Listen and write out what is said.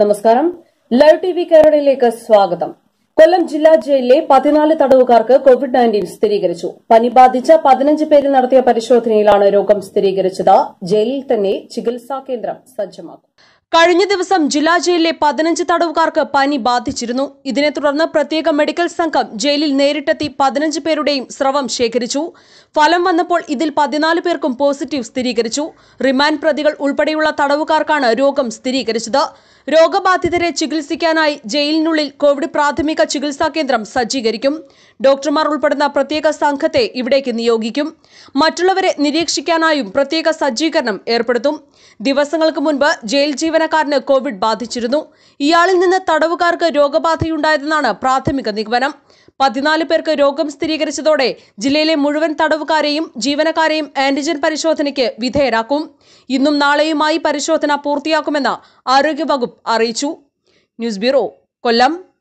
നമസ്കാരം live T V കേരളയിലേക്ക് സ്വാഗതം കൊല്ലം ജില്ലാ ജയിലിലെ പതിനാല് തടവുകാർക്ക് കോവിഡ് നയൻറ്റീൻ സ്ഥിരീകരിച്ചു പനി ബാധിച്ച പതിനഞ്ച് പേരിൽ നടത്തിയ പരിശോധനയിലാണ് രോഗം സ്ഥിരീകരിച്ചത് ജയിലിൽ തന്നെ ചികിത്സാ കേന്ദ്രം സജ്ജമാക്കും കഴിഞ്ഞ ദിവസം ജില്ലാ ജയിലിലെ പതിനഞ്ച് തടവുകാർക്ക് പനി ബാധിച്ചിരുന്നു ഇതിനെ തുടർന്ന് പ്രത്യേക മെഡിക്കൽ സംഘം ജയിലിൽ നേരിട്ടെത്തി പതിനഞ്ച് പേരുടെയും സ്രവം ശേഖരിച്ചു ഫലം വന്നപ്പോൾ ഇതിൽ പതിനാല് പേർക്കും പോസിറ്റീവ് സ്ഥിരീകരിച്ചു റിമാൻഡ് പ്രതികൾ ഉൾപ്പെടെയുള്ള തടവുകാർക്കാണ് രോഗം സ്ഥിരീകരിച്ചത് രോഗബാധിതരെ ചികിത്സിക്കാനായി ജയിലിനുള്ളിൽ കോവിഡ് പ്രാഥമിക ചികിത്സാ കേന്ദ്രം സജ്ജീകരിക്കും ഡോക്ടർമാർ ഉൾപ്പെടുന്ന പ്രത്യേക സംഘത്തെ ഇവിടേക്ക് നിയോഗിക്കും മറ്റുള്ളവരെ നിരീക്ഷിക്കാനായും പ്രത്യേക സജ്ജീകരണം ഏർപ്പെടുത്തും ദിവസങ്ങൾക്ക് മുൻപ് ജയിൽ ജീവന സാധാരണക്കാരന് കോവിഡ് ബാധിച്ചിരുന്നു ഇയാളിൽ നിന്ന് തടവുകാർക്ക് രോഗബാധയുണ്ടായതെന്നാണ് പ്രാഥമിക നിഗമനം പതിനാല് പേർക്ക് രോഗം സ്ഥിരീകരിച്ചതോടെ ജില്ലയിലെ മുഴുവൻ തടവുകാരെയും ജീവനക്കാരെയും ആന്റിജൻ പരിശോധനയ്ക്ക് വിധേയരാക്കും ഇന്നും നാളെയുമായി പരിശോധന പൂർത്തിയാക്കുമെന്ന് ആരോഗ്യവകുപ്പ് അറിയിച്ചു ന്യൂസ് ബ്യൂറോ കൊല്ലം